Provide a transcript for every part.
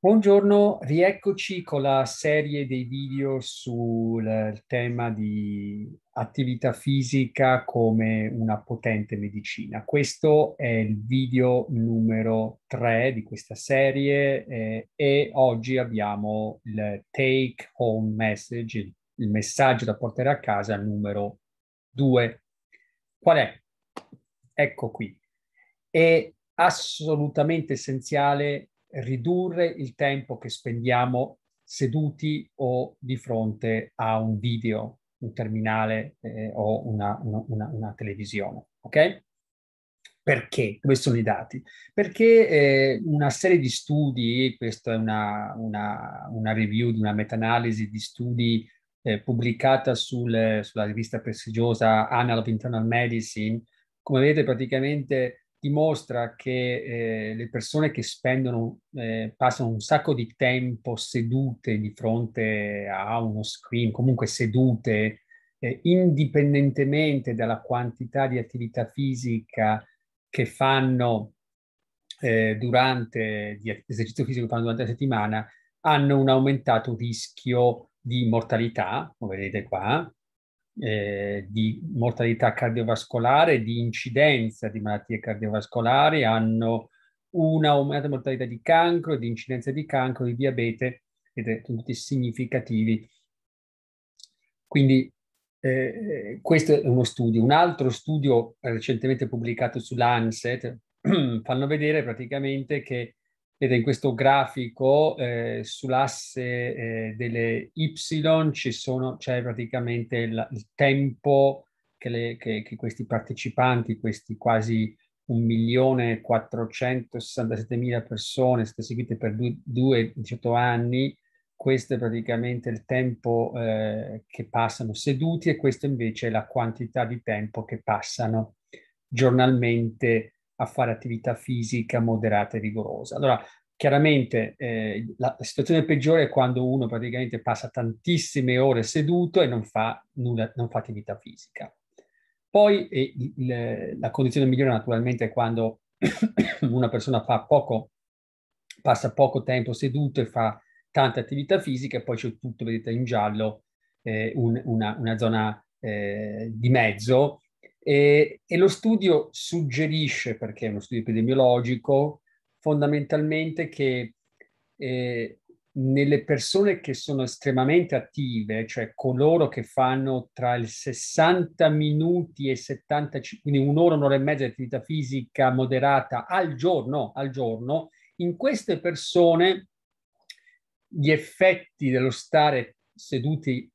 Buongiorno, rieccoci con la serie dei video sul eh, tema di attività fisica come una potente medicina. Questo è il video numero 3 di questa serie eh, e oggi abbiamo il take home message, il, il messaggio da portare a casa numero 2. Qual è? Ecco qui. È assolutamente essenziale ridurre il tempo che spendiamo seduti o di fronte a un video, un terminale eh, o una, una, una, televisione. Ok? Perché? Questi sono i dati. Perché eh, una serie di studi, questa è una, una review di una meta-analisi di studi eh, pubblicata sul, sulla rivista prestigiosa Annal of Internal Medicine, come vedete praticamente dimostra che eh, le persone che spendono, eh, passano un sacco di tempo sedute di fronte a uno screen, comunque sedute, eh, indipendentemente dalla quantità di attività fisica che fanno eh, durante l'esercizio fisico che fanno durante la settimana, hanno un aumentato rischio di mortalità, come vedete qua, eh, di mortalità cardiovascolare, di incidenza di malattie cardiovascolari, hanno un'aumentata mortalità di cancro, di incidenza di cancro, di diabete, ed è tutti significativi. Quindi eh, eh questo è uno studio. Un altro studio recentemente pubblicato su Lancet fanno vedere praticamente che ed è in questo grafico eh, sull'asse eh, delle Y sono, c'è praticamente il, il tempo che, le, che, che, questi partecipanti, questi quasi 1.467.000 persone state seguite per 2-18 anni, questo è praticamente il tempo eh, che passano seduti e questa invece è la quantità di tempo che passano giornalmente a fare attività fisica moderata e rigorosa. Allora, chiaramente eh, la, la, situazione peggiore è quando uno praticamente passa tantissime ore seduto e non fa, nulla, non fa attività fisica. Poi eh, il, la condizione migliore naturalmente è quando una persona fa poco, passa poco tempo seduto e fa tanta attività fisica e poi c'è tutto, vedete in giallo, eh, un, una, una, zona eh, di mezzo e, e, lo studio suggerisce, perché è uno studio epidemiologico, fondamentalmente che eh, nelle persone che sono estremamente attive, cioè coloro che fanno tra il 60 minuti e 75, quindi un'ora, un'ora e mezza di attività fisica moderata al giorno, al giorno, in queste persone gli effetti dello stare seduti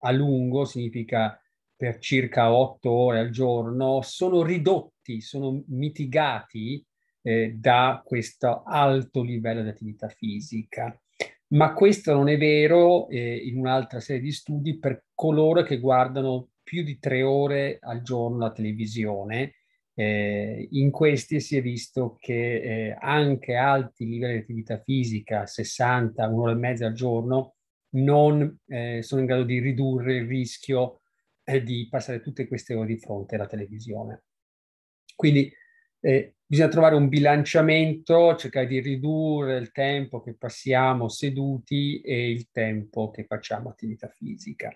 a lungo, significa per circa otto ore al giorno, sono ridotti, sono mitigati eh, da questo alto livello di attività fisica. Ma questo non è vero eh, in un'altra serie di studi per coloro che guardano più di tre ore al giorno la televisione. Eh, in questi si è visto che eh, anche alti livelli di attività fisica, 60, un'ora e mezza al giorno, non eh, sono in grado di ridurre il rischio eh, di passare tutte queste ore di fronte alla televisione. Quindi eh, bisogna trovare un bilanciamento, cercare di ridurre il tempo che passiamo seduti e il tempo che facciamo attività fisica.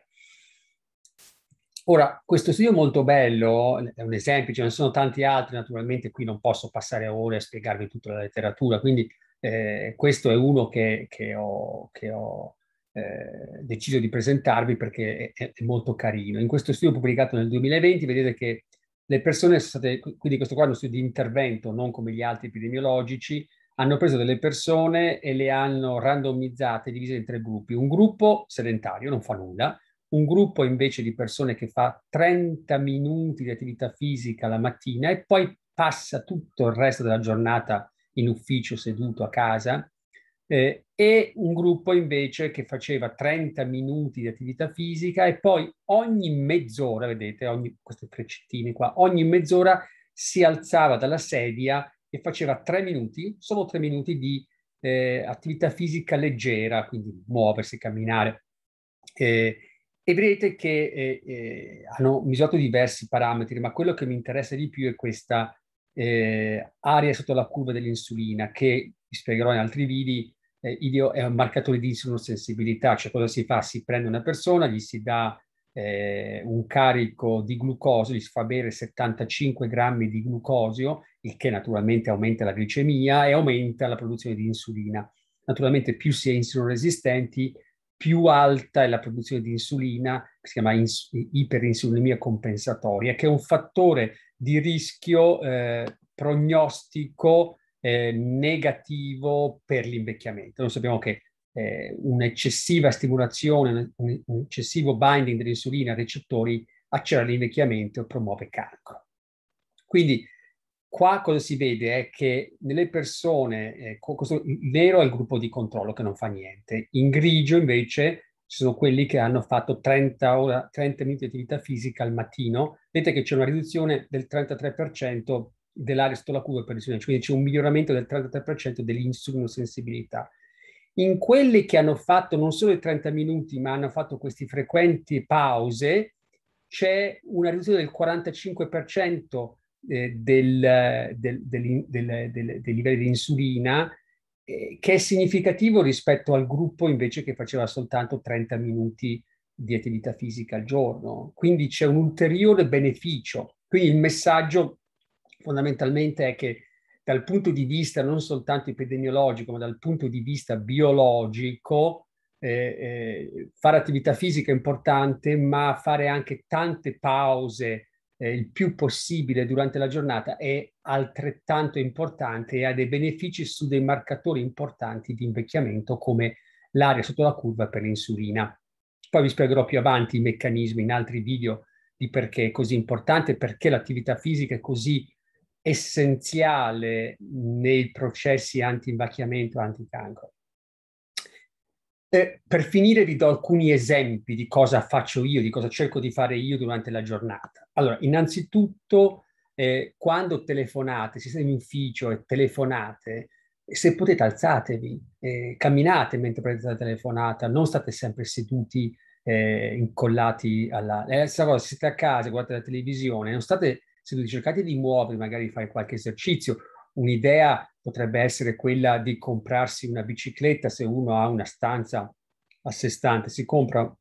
Ora, questo studio è molto bello, è un esempio, ce ne sono tanti altri, naturalmente qui non posso passare ore a spiegarvi tutta la letteratura, quindi eh, questo è uno che, che ho, che ho eh, deciso di presentarvi perché è, è, molto carino. In questo studio pubblicato nel 2020 vedete che le persone sono state, quindi questo qua è uno studio di intervento, non come gli altri epidemiologici, hanno preso delle persone e le hanno randomizzate, divise in tre gruppi. Un gruppo sedentario, non fa nulla, un gruppo invece di persone che fa 30 minuti di attività fisica la mattina e poi passa tutto il resto della giornata in ufficio, seduto a casa, eh, e un gruppo invece che faceva 30 minuti di attività fisica e poi ogni mezz'ora, vedete, ogni, queste precettine qua, ogni mezz'ora si alzava dalla sedia e faceva 3 minuti, solo 3 minuti di eh, attività fisica leggera, quindi muoversi, camminare. Eh, e vedete che eh, eh hanno misurato diversi parametri, ma quello che mi interessa di più è questa eh, area sotto la curva dell'insulina, che vi spiegherò in altri video, eh, IDEO è un marcatore di insunosensibilità, cioè cosa si fa? Si prende una persona, gli si dà eh, un carico di glucosio, gli si fa bere 75 grammi di glucosio, il che naturalmente aumenta la glicemia e aumenta la produzione di insulina. Naturalmente più si è insulinoresistenti, più alta è la produzione di insulina, che si chiama ins- iperinsulinemia compensatoria, che è un fattore di rischio eh, prognostico eh, negativo per l'invecchiamento. Noi sappiamo che eh, un'eccessiva stimolazione, un, un eccessivo binding dell'insulina ai recettori accelera l'invecchiamento e promuove cancro. Quindi qua cosa si vede è che nelle persone, eh, questo, nero è il gruppo di controllo che non fa niente, in grigio invece ci sono quelli che hanno fatto 30, ora, 30 minuti di attività fisica al mattino, vedete che c'è una riduzione del 33% dell'area sotto la curva per l'insulina, cioè c'è un miglioramento del 33% dell'insulinosensibilità. In quelli che hanno fatto non solo i 30 minuti, ma hanno fatto queste frequenti pause, c'è una riduzione del 45% eh, del, del, del, del, livello di insulina, eh, che è significativo rispetto al gruppo invece che faceva soltanto 30 minuti di attività fisica al giorno. Quindi c'è un ulteriore beneficio. Quindi il messaggio fondamentalmente è che dal punto di vista non soltanto epidemiologico, ma dal punto di vista biologico, eh, eh, fare attività fisica è importante, ma fare anche tante pause eh, il più possibile durante la giornata è altrettanto importante e ha dei benefici su dei marcatori importanti di invecchiamento come l'area sotto la curva per l'insulina. Poi vi spiegherò più avanti i meccanismi in altri video di perché è così importante, perché l'attività fisica è così importante essenziale nei processi anti-invecchiamento e anticancro. Eh, per finire vi do alcuni esempi di cosa faccio io, di cosa cerco di fare io durante la giornata. Allora, innanzitutto, eh, quando telefonate, se siete in ufficio e telefonate, se potete alzatevi, eh, camminate mentre prendete la telefonata, non state sempre seduti eh, incollati alla... È la stessa cosa, se siete a casa, guardate la televisione, non state se tu cercate di muovere, magari fare qualche esercizio, un'idea potrebbe essere quella di comprarsi una bicicletta se uno ha una stanza a sé stante, si compra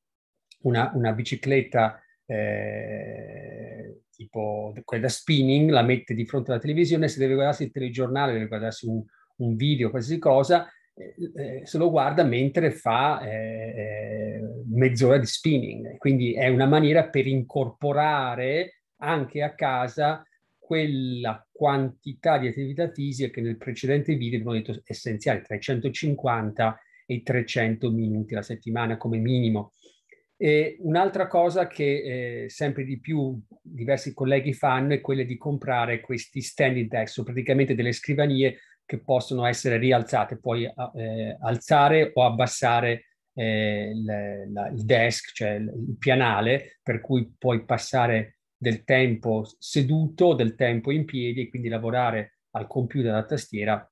una, una bicicletta eh, tipo quella da spinning, la mette di fronte alla televisione, se deve guardarsi il telegiornale, deve guardarsi un, un video, qualsiasi cosa, eh, eh se lo guarda mentre fa eh, eh, mezz'ora di spinning. Quindi è una maniera per incorporare anche a casa quella quantità di attività fisica che nel precedente video abbiamo detto essenziale, 350 e 300 minuti alla settimana come minimo. E un'altra cosa che eh, sempre di più diversi colleghi fanno è quella di comprare questi standing desk, praticamente delle scrivanie che possono essere rialzate, puoi eh, alzare o abbassare eh, il, la, il desk, cioè il pianale, per cui puoi passare del tempo seduto, del tempo in piedi e quindi lavorare al computer alla tastiera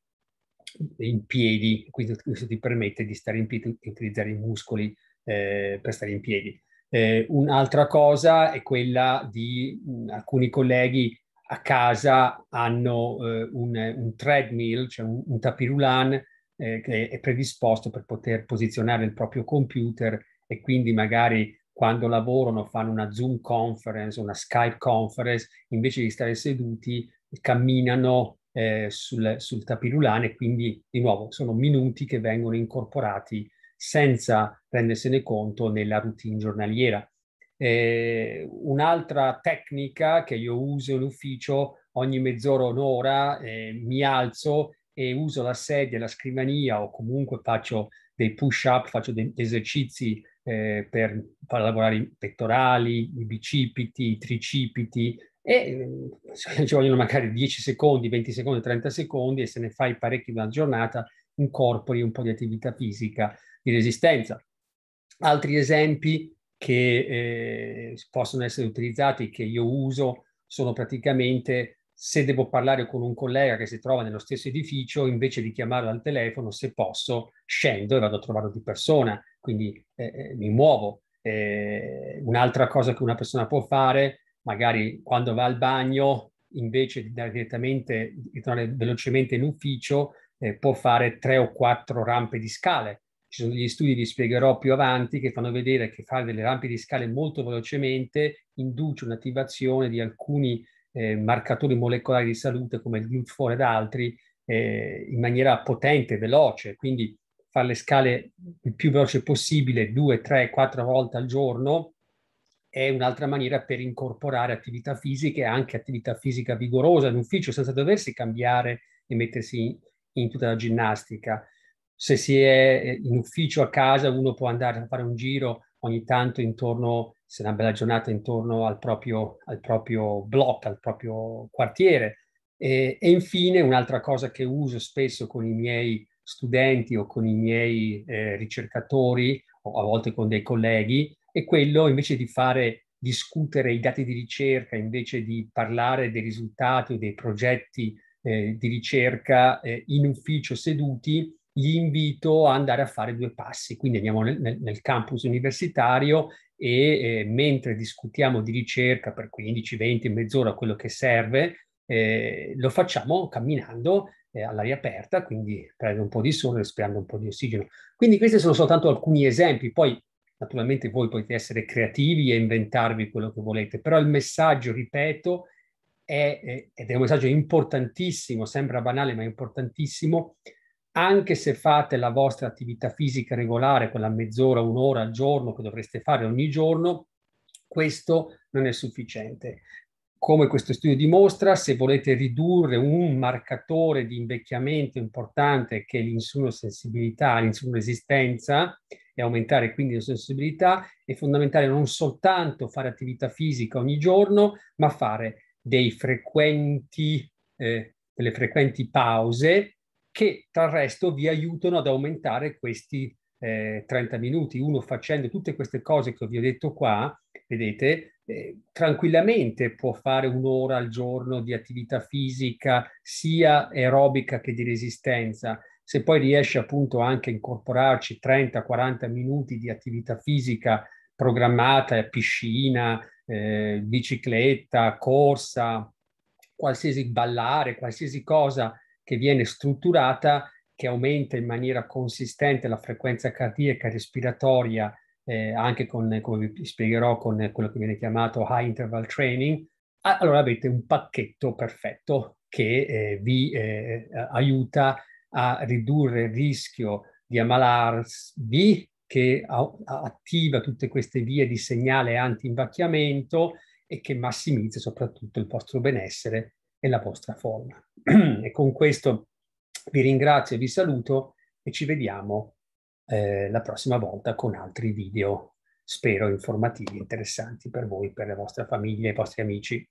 in piedi, quindi questo ti permette di stare in piedi e utilizzare i muscoli eh, per stare in piedi. Eh, un'altra cosa è quella di mh, mm, alcuni colleghi a casa hanno eh, un, un, treadmill, cioè un, un tapirulan eh, che è predisposto per poter posizionare il proprio computer e quindi magari quando lavorano fanno una Zoom conference, una Skype conference, invece di stare seduti camminano eh, sul, sul tapirulane e quindi di nuovo sono minuti che vengono incorporati senza rendersene conto nella routine giornaliera. Eh, un'altra tecnica che io uso in ufficio, ogni mezz'ora o un'ora eh, mi alzo e uso la sedia, la scrivania o comunque faccio dei push-up, faccio degli esercizi eh, per far lavorare i pettorali, i bicipiti, i tricipiti e eh, ci vogliono magari 10 secondi, 20 secondi, 30 secondi e se ne fai parecchi una giornata incorpori un po' di attività fisica di resistenza. Altri esempi che eh, possono essere utilizzati, che io uso, sono praticamente se devo parlare con un collega che si trova nello stesso edificio, invece di chiamarlo al telefono, se posso, scendo e vado a trovarlo di persona quindi eh, eh, mi muovo. Eh, un'altra cosa che una persona può fare, magari quando va al bagno, invece di andare direttamente, di tornare velocemente in ufficio, eh, può fare tre o quattro rampe di scale. Ci sono degli studi, vi spiegherò più avanti, che fanno vedere che fare delle rampe di scale molto velocemente induce un'attivazione di alcuni eh, marcatori molecolari di salute come il glutfone ed altri eh, in maniera potente, veloce. Quindi fare le scale il più veloce possibile, due, tre, quattro volte al giorno, è un'altra maniera per incorporare attività fisica e anche attività fisica vigorosa in ufficio senza doversi cambiare e mettersi in, in tutta la ginnastica. Se si è eh, in ufficio a casa, uno può andare a fare un giro ogni tanto intorno, se è una bella giornata, intorno al proprio, al proprio blocco, al proprio quartiere. E, e infine un'altra cosa che uso spesso con i miei studenti o con i miei eh, ricercatori o a volte con dei colleghi e quello invece di fare discutere i dati di ricerca, invece di parlare dei risultati o dei progetti eh, di ricerca eh, in ufficio seduti, gli invito ad andare a fare due passi. Quindi andiamo nel, nel campus universitario e eh, mentre discutiamo di ricerca per 15, 20, mezz'ora, quello che serve, eh, lo facciamo camminando eh, all'aria aperta, quindi prende un po' di sole, respirando un po' di ossigeno. Quindi questi sono soltanto alcuni esempi, poi naturalmente voi potete essere creativi e inventarvi quello che volete, però il messaggio, ripeto, è, è, è un messaggio importantissimo, sembra banale ma è importantissimo, anche se fate la vostra attività fisica regolare, quella mezz'ora, un'ora al giorno che dovreste fare ogni giorno, questo non è sufficiente come questo studio dimostra, se volete ridurre un marcatore di invecchiamento importante che è l'insulosensibilità, l'insuloresistenza, e aumentare quindi la sensibilità, è fondamentale non soltanto fare attività fisica ogni giorno, ma fare dei frequenti, eh, delle frequenti pause che tra il resto vi aiutano ad aumentare questi eh, 30 minuti, uno facendo tutte queste cose che vi ho detto qua, vedete, eh, tranquillamente può fare un'ora al giorno di attività fisica, sia aerobica che di resistenza. Se poi riesce appunto anche a incorporarci 30-40 minuti di attività fisica programmata, piscina, eh, bicicletta, corsa, qualsiasi ballare, qualsiasi cosa che viene strutturata, che aumenta in maniera consistente la frequenza cardiaca respiratoria, eh, anche con, come vi spiegherò, con quello che viene chiamato high interval training, allora avete un pacchetto perfetto che eh, vi eh, eh aiuta a ridurre il rischio di ammalarvi, che a- attiva tutte queste vie di segnale anti invacchiamento e che massimizza soprattutto il vostro benessere e la vostra forma. e con questo vi ringrazio, vi saluto e ci vediamo eh, la prossima volta con altri video, spero informativi, interessanti per voi, per le vostre famiglie, i vostri amici.